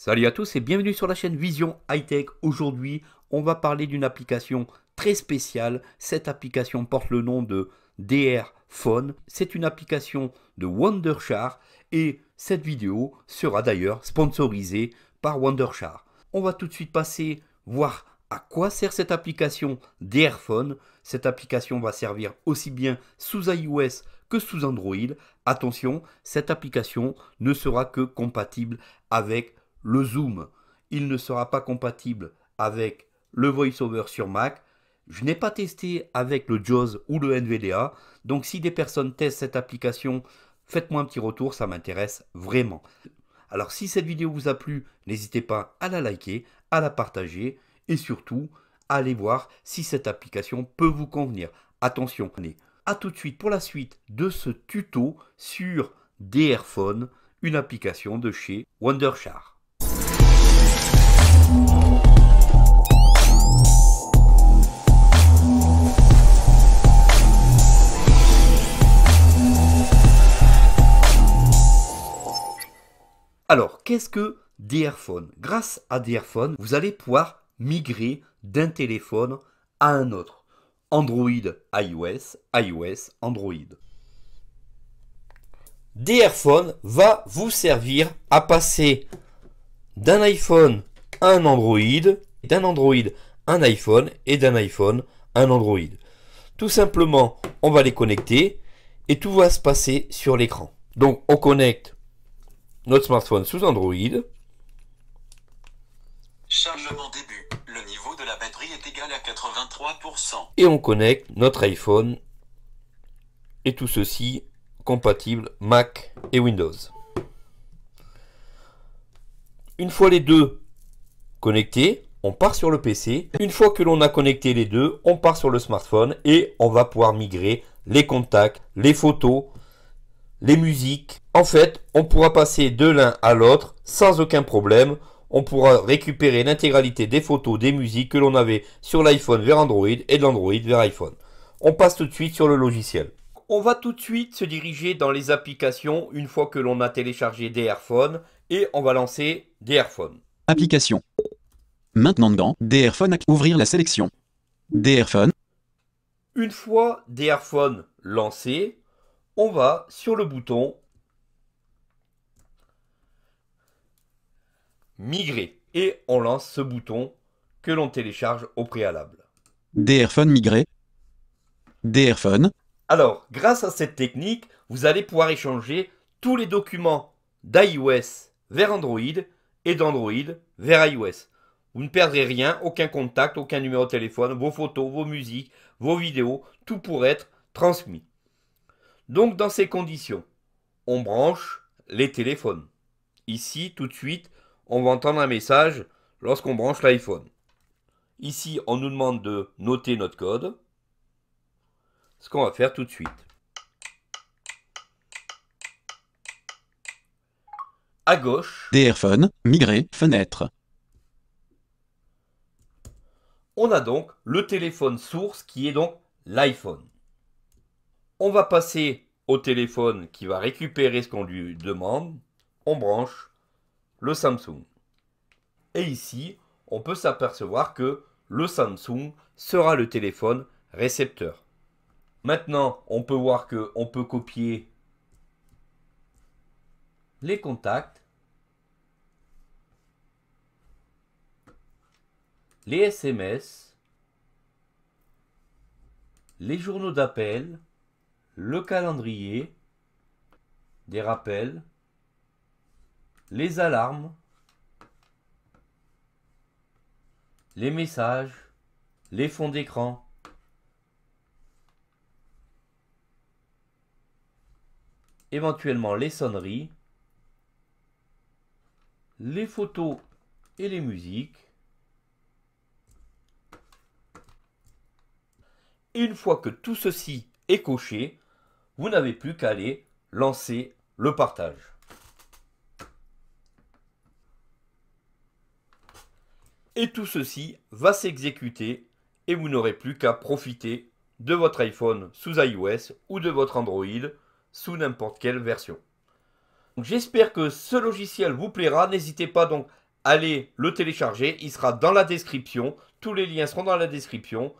Salut à tous et bienvenue sur la chaîne Vision High Aujourd'hui, on va parler d'une application très spéciale. Cette application porte le nom de DR Phone. C'est une application de Wondershare et cette vidéo sera d'ailleurs sponsorisée par Wondershare. On va tout de suite passer voir à quoi sert cette application DR Phone. Cette application va servir aussi bien sous iOS que sous Android. Attention, cette application ne sera que compatible avec le Zoom, il ne sera pas compatible avec le VoiceOver sur Mac. Je n'ai pas testé avec le JAWS ou le NVDA. Donc si des personnes testent cette application, faites-moi un petit retour, ça m'intéresse vraiment. Alors si cette vidéo vous a plu, n'hésitez pas à la liker, à la partager et surtout, allez voir si cette application peut vous convenir. Attention, prenez à tout de suite pour la suite de ce tuto sur DRPhone, une application de chez Wondershare. Alors, qu'est-ce que DR Phone Grâce à DR vous allez pouvoir migrer d'un téléphone à un autre. Android, iOS, iOS, Android. DR va vous servir à passer d'un iPhone à un Android, d'un Android à un iPhone et d'un iPhone à un Android. Tout simplement, on va les connecter et tout va se passer sur l'écran. Donc on connecte notre smartphone sous Android. Chargement début. Le niveau de la batterie est égal à 83%. Et on connecte notre iPhone et tout ceci compatible Mac et Windows. Une fois les deux connectés, on part sur le PC. Une fois que l'on a connecté les deux, on part sur le smartphone et on va pouvoir migrer les contacts, les photos, les musiques, en fait, on pourra passer de l'un à l'autre sans aucun problème. On pourra récupérer l'intégralité des photos, des musiques que l'on avait sur l'iPhone vers Android et de l'Android vers iPhone. On passe tout de suite sur le logiciel. On va tout de suite se diriger dans les applications une fois que l'on a téléchargé des Airphones et on va lancer des Airphones. Application. Maintenant dans des Airphones, ouvrir la sélection. Des Airphones. Une fois des lancé, on va sur le bouton migrer. Et on lance ce bouton que l'on télécharge au préalable. DRFun migré. DRFun. Alors, grâce à cette technique, vous allez pouvoir échanger tous les documents d'iOS vers Android et d'Android vers iOS. Vous ne perdrez rien, aucun contact, aucun numéro de téléphone, vos photos, vos musiques, vos vidéos, tout pour être transmis. Donc dans ces conditions, on branche les téléphones. Ici, tout de suite, on va entendre un message lorsqu'on branche l'iPhone. Ici, on nous demande de noter notre code, ce qu'on va faire tout de suite. À gauche, DRPhone, migrer, fenêtre. On a donc le téléphone source qui est donc l'iPhone. On va passer au téléphone qui va récupérer ce qu'on lui demande. On branche le Samsung. Et ici, on peut s'apercevoir que le Samsung sera le téléphone récepteur. Maintenant, on peut voir que on peut copier les contacts, les SMS, les journaux d'appel, le calendrier, des rappels, les alarmes, les messages, les fonds d'écran. éventuellement les sonneries, les photos et les musiques. une fois que tout ceci est coché, vous n'avez plus qu'à aller lancer le partage. Et tout ceci va s'exécuter et vous n'aurez plus qu'à profiter de votre iPhone sous iOS ou de votre Android sous n'importe quelle version. J'espère que ce logiciel vous plaira. N'hésitez pas donc à aller le télécharger. Il sera dans la description. Tous les liens seront dans la description.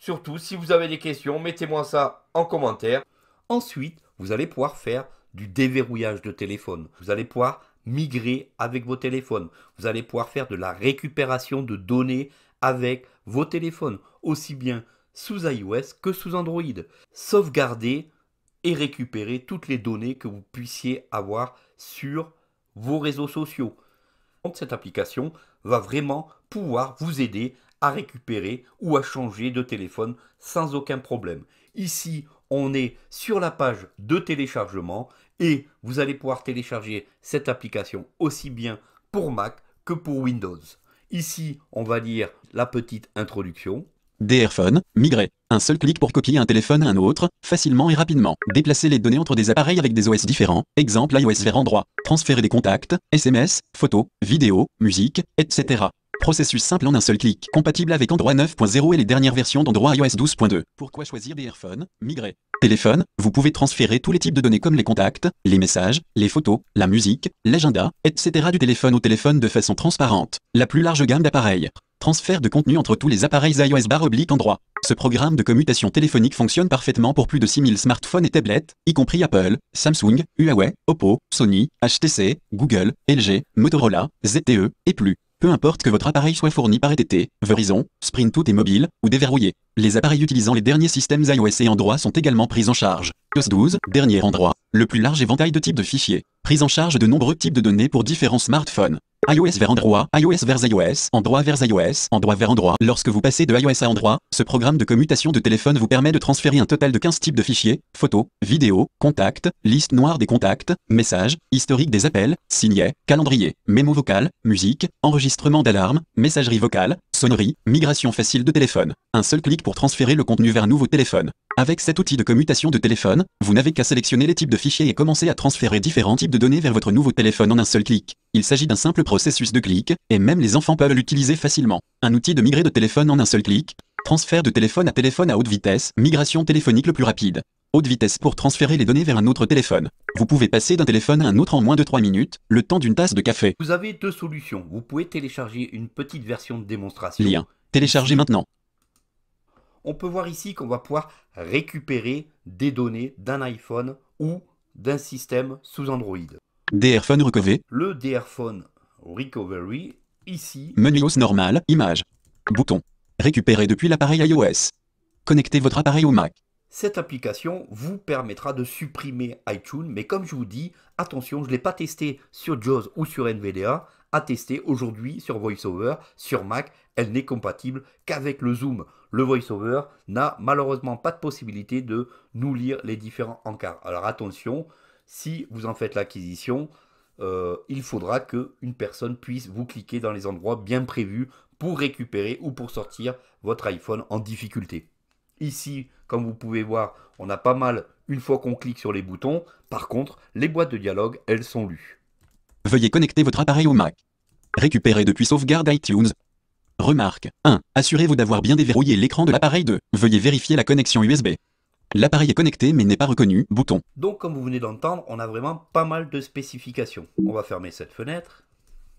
Surtout, si vous avez des questions, mettez-moi ça en commentaire. Ensuite, vous allez pouvoir faire du déverrouillage de téléphone. Vous allez pouvoir migrer avec vos téléphones. Vous allez pouvoir faire de la récupération de données avec vos téléphones, aussi bien sous iOS que sous Android. Sauvegarder et récupérer toutes les données que vous puissiez avoir sur vos réseaux sociaux. Donc cette application va vraiment pouvoir vous aider à récupérer ou à changer de téléphone sans aucun problème. Ici, on est sur la page de téléchargement et vous allez pouvoir télécharger cette application aussi bien pour Mac que pour Windows. Ici, on va lire la petite introduction. Airphones, migrer. Un seul clic pour copier un téléphone à un autre, facilement et rapidement. Déplacer les données entre des appareils avec des OS différents, exemple iOS vers endroit. Transférer des contacts, SMS, photos, vidéos, musique, etc. Processus simple en un seul clic, compatible avec Android 9.0 et les dernières versions d'Android iOS 12.2. Pourquoi choisir des Airphones Migrer téléphone, vous pouvez transférer tous les types de données comme les contacts, les messages, les photos, la musique, l'agenda, etc. du téléphone au téléphone de façon transparente. La plus large gamme d'appareils. Transfert de contenu entre tous les appareils iOS barre oblique droit. Ce programme de commutation téléphonique fonctionne parfaitement pour plus de 6000 smartphones et tablettes, y compris Apple, Samsung, Huawei, Oppo, Sony, HTC, Google, LG, Motorola, ZTE et plus. Peu importe que votre appareil soit fourni par ETT, Verizon, Sprint ou mobile, ou déverrouillé, les appareils utilisant les derniers systèmes iOS et Android sont également pris en charge. iOS 12, dernier endroit, le plus large éventail de types de fichiers, prise en charge de nombreux types de données pour différents smartphones iOS vers Android, iOS vers iOS, Android vers iOS, Android vers Android. Lorsque vous passez de iOS à Android, ce programme de commutation de téléphone vous permet de transférer un total de 15 types de fichiers, photos, vidéos, contacts, liste noire des contacts, messages, historique des appels, signets, calendrier, mémo vocal, musique, enregistrement d'alarme, messagerie vocale, sonnerie, migration facile de téléphone. Un seul clic pour transférer le contenu vers nouveau téléphone. Avec cet outil de commutation de téléphone, vous n'avez qu'à sélectionner les types de fichiers et commencer à transférer différents types de données vers votre nouveau téléphone en un seul clic. Il s'agit d'un simple processus de clic, et même les enfants peuvent l'utiliser facilement. Un outil de migrer de téléphone en un seul clic, transfert de téléphone à téléphone à haute vitesse, migration téléphonique le plus rapide haute vitesse pour transférer les données vers un autre téléphone. Vous pouvez passer d'un téléphone à un autre en moins de 3 minutes, le temps d'une tasse de café. Vous avez deux solutions. Vous pouvez télécharger une petite version de démonstration. Lien. Téléchargez maintenant. On peut voir ici qu'on va pouvoir récupérer des données d'un iPhone ou d'un système sous Android. DRPhone Recovery. Le DRPhone Recovery, ici. Menu normal, image. Bouton. Récupérer depuis l'appareil iOS. Connectez votre appareil au Mac. Cette application vous permettra de supprimer iTunes, mais comme je vous dis, attention, je ne l'ai pas testé sur JAWS ou sur NVDA, à tester aujourd'hui sur VoiceOver, sur Mac, elle n'est compatible qu'avec le Zoom. Le VoiceOver n'a malheureusement pas de possibilité de nous lire les différents encarts. Alors attention, si vous en faites l'acquisition, euh, il faudra qu'une personne puisse vous cliquer dans les endroits bien prévus pour récupérer ou pour sortir votre iPhone en difficulté. Ici, comme vous pouvez voir, on a pas mal une fois qu'on clique sur les boutons. Par contre, les boîtes de dialogue, elles sont lues. Veuillez connecter votre appareil au Mac. Récupérer depuis sauvegarde iTunes. Remarque 1. Assurez-vous d'avoir bien déverrouillé l'écran de l'appareil 2. Veuillez vérifier la connexion USB. L'appareil est connecté mais n'est pas reconnu. Bouton. Donc comme vous venez d'entendre, on a vraiment pas mal de spécifications. On va fermer cette fenêtre.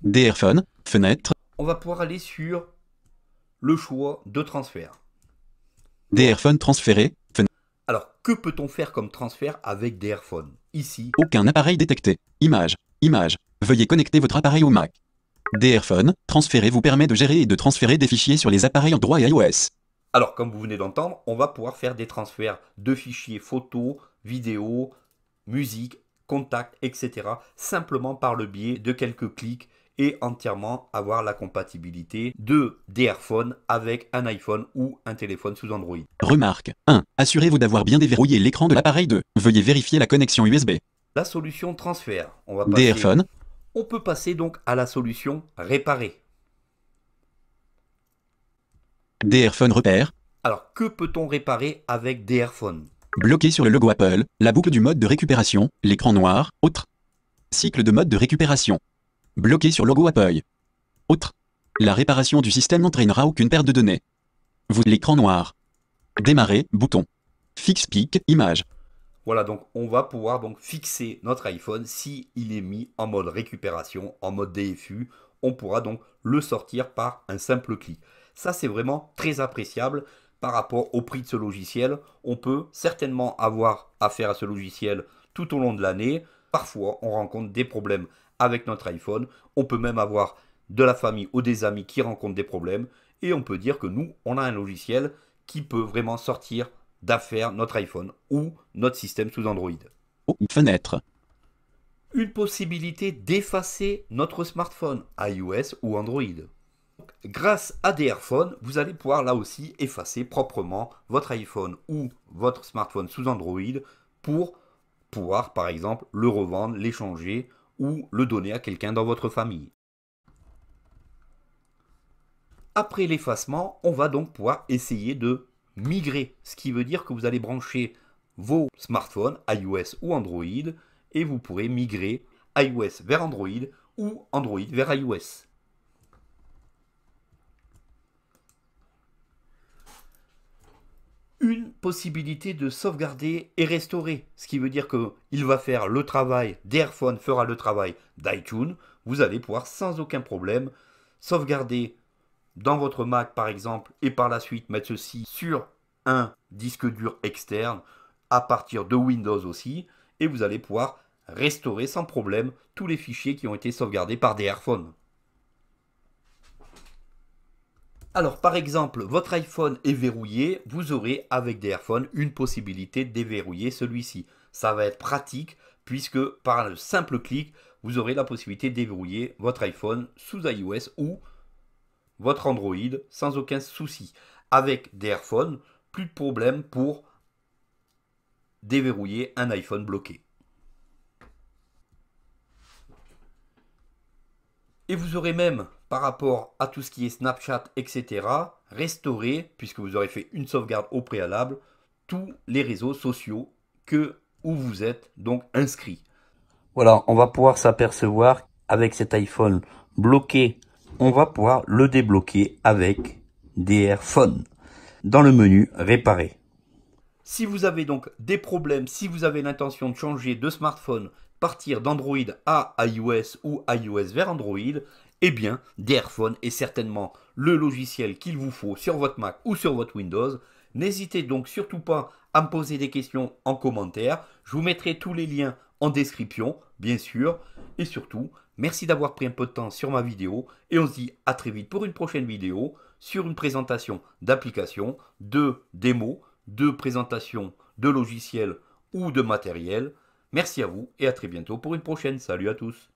DR Phone, fenêtre. On va pouvoir aller sur le choix de transfert. Des transféré. Alors, que peut-on faire comme transfert avec des AirPhones Ici. Aucun appareil détecté. Image. Image. Veuillez connecter votre appareil au Mac. Des AirPhones transféré vous permet de gérer et de transférer des fichiers sur les appareils Android et iOS. Alors, comme vous venez d'entendre, on va pouvoir faire des transferts de fichiers photos, vidéos, musique, contacts, etc. simplement par le biais de quelques clics et entièrement avoir la compatibilité de DRPhone Phone avec un iPhone ou un téléphone sous Android. Remarque 1. Assurez-vous d'avoir bien déverrouillé l'écran de l'appareil 2. Veuillez vérifier la connexion USB. La solution transfert. On va On peut passer donc à la solution réparer. DRPhone Phone repère. Alors, que peut-on réparer avec DRphone Phone Bloqué sur le logo Apple, la boucle du mode de récupération, l'écran noir, autre. Cycle de mode de récupération. Bloqué sur logo Apple. Autre. La réparation du système n'entraînera aucune perte de données. Vous l'écran noir. Démarrer, bouton. Fixe image. Voilà, donc on va pouvoir donc fixer notre iPhone si il est mis en mode récupération, en mode DFU. On pourra donc le sortir par un simple clic. Ça, c'est vraiment très appréciable par rapport au prix de ce logiciel. On peut certainement avoir affaire à ce logiciel tout au long de l'année. Parfois, on rencontre des problèmes avec notre iPhone. On peut même avoir de la famille ou des amis qui rencontrent des problèmes et on peut dire que nous, on a un logiciel qui peut vraiment sortir d'affaire notre iPhone ou notre système sous Android. une fenêtre. Une possibilité d'effacer notre smartphone, iOS ou Android. Grâce à des AirPhones, vous allez pouvoir là aussi effacer proprement votre iPhone ou votre smartphone sous Android pour pouvoir par exemple le revendre, l'échanger ou le donner à quelqu'un dans votre famille. Après l'effacement, on va donc pouvoir essayer de migrer, ce qui veut dire que vous allez brancher vos smartphones iOS ou Android et vous pourrez migrer iOS vers Android ou Android vers iOS. une possibilité de sauvegarder et restaurer. Ce qui veut dire il va faire le travail, d'Airphone fera le travail d'iTunes. Vous allez pouvoir sans aucun problème sauvegarder dans votre Mac par exemple et par la suite mettre ceci sur un disque dur externe à partir de Windows aussi. Et vous allez pouvoir restaurer sans problème tous les fichiers qui ont été sauvegardés par des Alors par exemple, votre iPhone est verrouillé, vous aurez avec des AirPhones une possibilité de déverrouiller celui-ci. Ça va être pratique puisque par le simple clic, vous aurez la possibilité de déverrouiller votre iPhone sous iOS ou votre Android sans aucun souci. Avec des AirPhones, plus de problème pour déverrouiller un iPhone bloqué. Et vous aurez même par rapport à tout ce qui est Snapchat, etc., restaurer puisque vous aurez fait une sauvegarde au préalable, tous les réseaux sociaux que où vous êtes donc inscrit. Voilà, on va pouvoir s'apercevoir avec cet iPhone bloqué, on va pouvoir le débloquer avec des phone dans le menu réparer. Si vous avez donc des problèmes, si vous avez l'intention de changer de smartphone, partir d'Android à iOS ou iOS vers Android, eh bien, DairPhone est certainement le logiciel qu'il vous faut sur votre Mac ou sur votre Windows. N'hésitez donc surtout pas à me poser des questions en commentaire. Je vous mettrai tous les liens en description, bien sûr. Et surtout, merci d'avoir pris un peu de temps sur ma vidéo. Et on se dit à très vite pour une prochaine vidéo sur une présentation d'applications, de démo, de présentation de logiciels ou de matériel. Merci à vous et à très bientôt pour une prochaine. Salut à tous